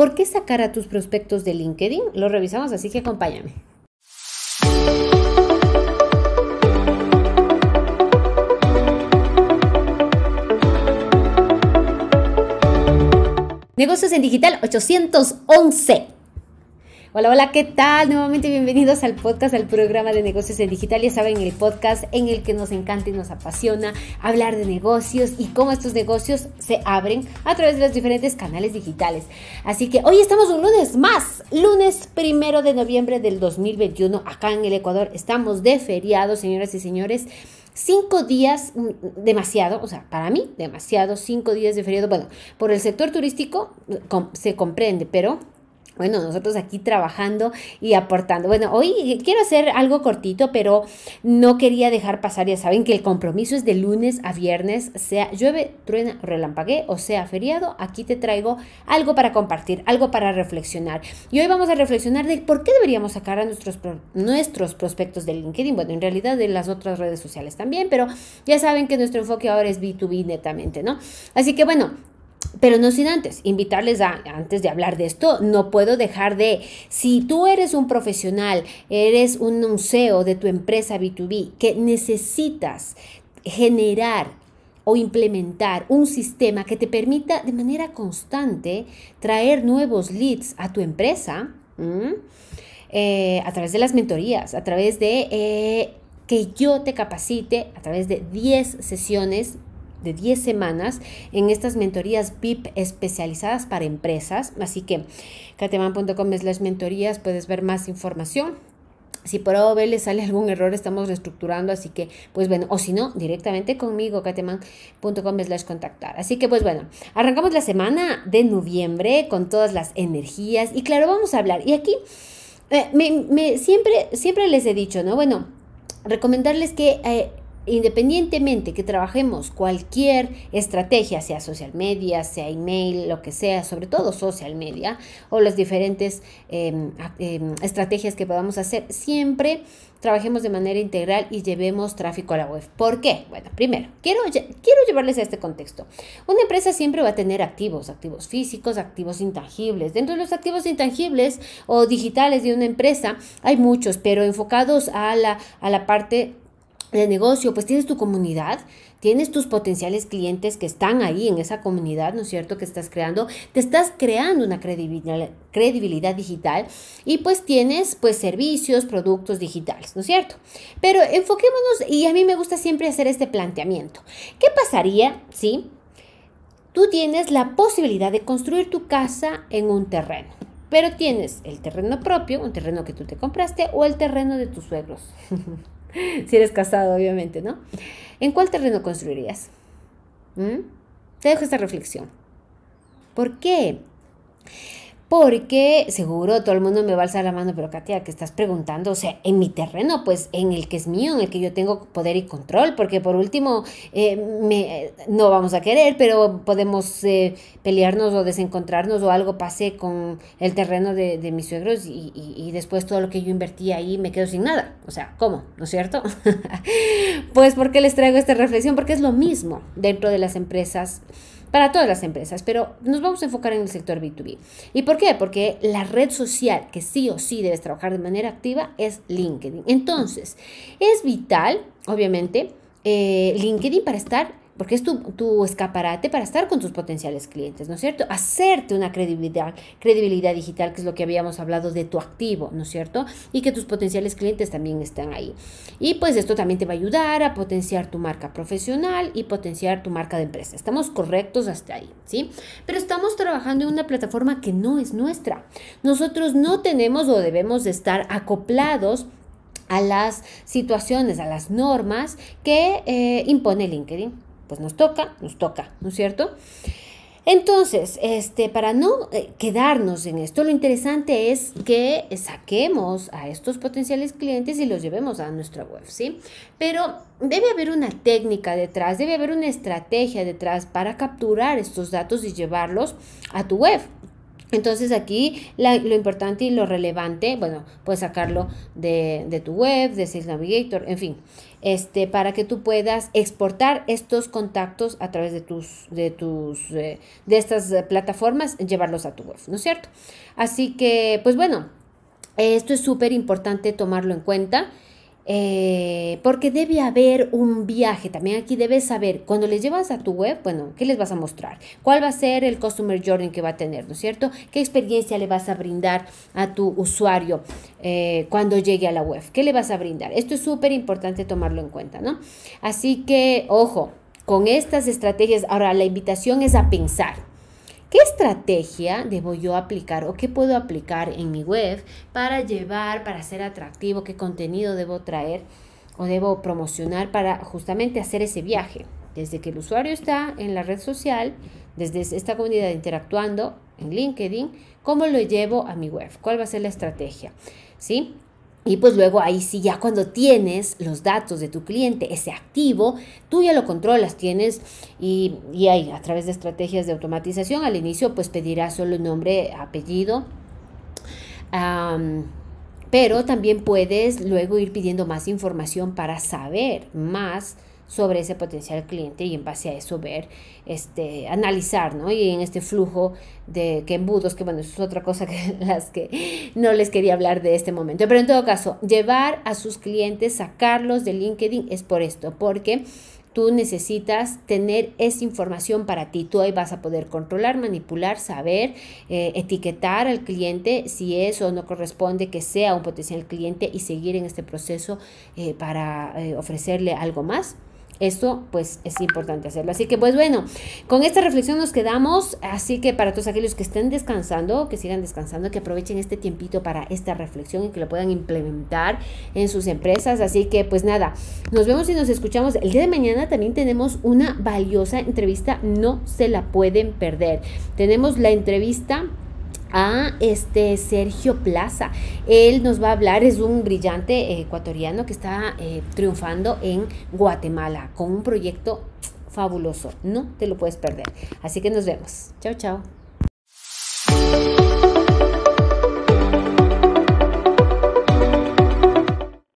¿Por qué sacar a tus prospectos de LinkedIn? Lo revisamos, así que acompáñame. Negocios en Digital 811. Hola, hola, ¿qué tal? Nuevamente bienvenidos al podcast, al programa de negocios en digital. Ya saben, el podcast en el que nos encanta y nos apasiona hablar de negocios y cómo estos negocios se abren a través de los diferentes canales digitales. Así que hoy estamos un lunes más, lunes primero de noviembre del 2021, acá en el Ecuador. Estamos de feriado, señoras y señores. Cinco días, mm, demasiado, o sea, para mí, demasiado, cinco días de feriado. Bueno, por el sector turístico se comprende, pero bueno, nosotros aquí trabajando y aportando. Bueno, hoy quiero hacer algo cortito, pero no quería dejar pasar, ya saben que el compromiso es de lunes a viernes, sea llueve, truena, relampague o sea feriado, aquí te traigo algo para compartir, algo para reflexionar. Y hoy vamos a reflexionar de por qué deberíamos sacar a nuestros, nuestros prospectos de LinkedIn, bueno, en realidad de las otras redes sociales también, pero ya saben que nuestro enfoque ahora es B2B netamente, ¿no? Así que bueno, pero no sin antes, invitarles a, antes de hablar de esto, no puedo dejar de, si tú eres un profesional, eres un museo de tu empresa B2B, que necesitas generar o implementar un sistema que te permita de manera constante traer nuevos leads a tu empresa eh, a través de las mentorías, a través de eh, que yo te capacite, a través de 10 sesiones de 10 semanas en estas mentorías VIP especializadas para empresas. Así que cateman.com las mentorías puedes ver más información. Si por OV le sale algún error, estamos reestructurando, así que, pues bueno, o si no, directamente conmigo, cateman.com slash contactar. Así que, pues bueno, arrancamos la semana de noviembre con todas las energías y claro, vamos a hablar. Y aquí, eh, me, siempre, siempre les he dicho, ¿no? Bueno, recomendarles que eh, independientemente que trabajemos cualquier estrategia, sea social media, sea email, lo que sea, sobre todo social media, o las diferentes em, em, estrategias que podamos hacer, siempre trabajemos de manera integral y llevemos tráfico a la web. ¿Por qué? Bueno, primero, quiero, quiero llevarles a este contexto. Una empresa siempre va a tener activos, activos físicos, activos intangibles. Dentro de los activos intangibles o digitales de una empresa hay muchos, pero enfocados a la, a la parte de negocio, pues tienes tu comunidad, tienes tus potenciales clientes que están ahí en esa comunidad, ¿no es cierto?, que estás creando, te estás creando una credibilidad, digital y pues tienes pues servicios, productos digitales, ¿no es cierto? Pero enfoquémonos y a mí me gusta siempre hacer este planteamiento. ¿Qué pasaría, si Tú tienes la posibilidad de construir tu casa en un terreno, pero tienes el terreno propio, un terreno que tú te compraste o el terreno de tus suegros. si eres casado, obviamente, ¿no? ¿En cuál terreno construirías? ¿Mm? Te dejo esta reflexión. ¿Por qué? porque seguro todo el mundo me va a alzar la mano, pero Katia, que estás preguntando, o sea, en mi terreno, pues en el que es mío, en el que yo tengo poder y control, porque por último, eh, no vamos a querer, pero podemos eh, pelearnos o desencontrarnos o algo pase con el terreno de, mis suegros y, y, después todo lo que yo invertí ahí me quedo sin nada. O sea, ¿cómo? ¿No es cierto? pues porque les traigo esta reflexión, porque es lo mismo dentro de las empresas para todas las empresas, pero nos vamos a enfocar en el sector B2B. ¿Y por qué? Porque la red social que sí o sí debes trabajar de manera activa es LinkedIn. Entonces, es vital, obviamente, eh, LinkedIn para estar porque es tu, escaparate para estar con tus potenciales clientes, ¿no es cierto? Hacerte una credibilidad, digital, que es lo que habíamos hablado de tu activo, ¿no es cierto? Y que tus potenciales clientes también están ahí. Y pues esto también te va a ayudar a potenciar tu marca profesional y potenciar tu marca de empresa. Estamos correctos hasta ahí, ¿sí? Pero estamos trabajando en una plataforma que no es nuestra. Nosotros no tenemos o debemos estar acoplados a las situaciones, a las normas que eh, impone LinkedIn pues nos toca, nos toca, ¿no es cierto? Entonces, este, para no eh, quedarnos en esto, lo interesante es que saquemos a estos potenciales clientes y los llevemos a nuestra web, ¿sí? Pero debe haber una técnica detrás, debe haber una estrategia detrás para capturar estos datos y llevarlos a tu web. Entonces aquí lo importante y lo relevante, bueno, puedes sacarlo de, tu web, de Sales Navigator, en fin, este, para que tú puedas exportar estos contactos a través de tus, de tus, eh, de estas eh, plataformas, llevarlos a tu web, ¿no es cierto? Así que, pues bueno, esto es súper importante tomarlo en cuenta. Eh, porque debe haber un viaje. También aquí debes saber, cuando les llevas a tu web, bueno, ¿qué les vas a mostrar? ¿Cuál va a ser el customer journey que va a tener, ¿no es cierto? ¿Qué experiencia le vas a brindar a tu usuario eh, cuando llegue a la web? ¿Qué le vas a brindar? Esto es súper importante tomarlo en cuenta, ¿no? Así que, ojo, con estas estrategias, ahora la invitación es a pensar. ¿Qué estrategia debo yo aplicar o qué puedo aplicar en mi web para llevar, para ser atractivo? ¿Qué contenido debo traer o debo promocionar para justamente hacer ese viaje? Desde que el usuario está en la red social, desde esta comunidad interactuando en LinkedIn, ¿cómo lo llevo a mi web? ¿Cuál va a ser la estrategia? ¿Sí? Y pues luego ahí sí, ya cuando tienes los datos de tu cliente, ese activo, tú ya lo controlas, tienes y, ahí a través de estrategias de automatización al inicio pues pedirás solo nombre, apellido. pero también puedes luego ir pidiendo más información para saber más sobre ese potencial cliente y en base a eso ver, este, analizar, ¿no? Y en este flujo de que embudos, que bueno, eso es otra cosa que las que no les quería hablar de este momento. Pero en todo caso, llevar a sus clientes, sacarlos de LinkedIn es por esto, porque tú necesitas tener esa información para ti. Tú ahí vas a poder controlar, manipular, saber, eh, etiquetar al cliente si es o no corresponde que sea un potencial cliente y seguir en este proceso eh, para eh, ofrecerle algo más. Esto pues es importante hacerlo. Así que pues bueno, con esta reflexión nos quedamos. Así que para todos aquellos que estén descansando, que sigan descansando, que aprovechen este tiempito para esta reflexión y que lo puedan implementar en sus empresas. Así que pues nada, nos vemos y nos escuchamos. El día de mañana también tenemos una valiosa entrevista, no se la pueden perder. Tenemos la entrevista a este Sergio Plaza. Él nos va a hablar, es un brillante eh, ecuatoriano que está eh, triunfando en Guatemala con un proyecto fabuloso. No te lo puedes perder. Así que nos vemos. Chao, chao.